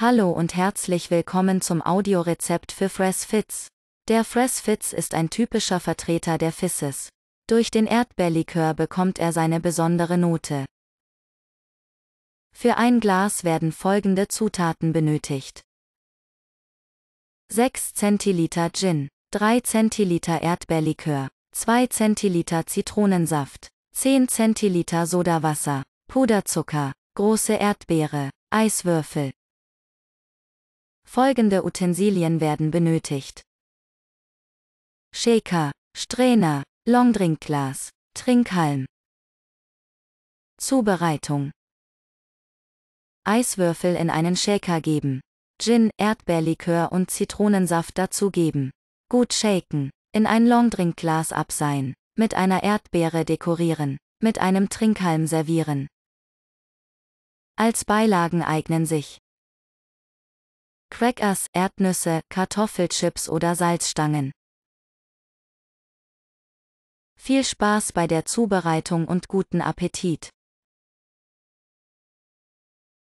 Hallo und herzlich willkommen zum Audiorezept für Fresh Fits. Der Fresh Fits ist ein typischer Vertreter der Fisses. Durch den Erdbeerlikör bekommt er seine besondere Note. Für ein Glas werden folgende Zutaten benötigt. 6 cl Gin, 3 cl Erdbeerlikör, 2 cl Zitronensaft, 10 cl Sodawasser, Puderzucker, große Erdbeere, Eiswürfel, Folgende Utensilien werden benötigt. Shaker, Strainer, Longdrinkglas, Trinkhalm. Zubereitung. Eiswürfel in einen Shaker geben. Gin, Erdbeerlikör und Zitronensaft dazugeben. Gut shaken. In ein Longdrinkglas abseihen. Mit einer Erdbeere dekorieren. Mit einem Trinkhalm servieren. Als Beilagen eignen sich Crackers, Erdnüsse, Kartoffelchips oder Salzstangen. Viel Spaß bei der Zubereitung und guten Appetit!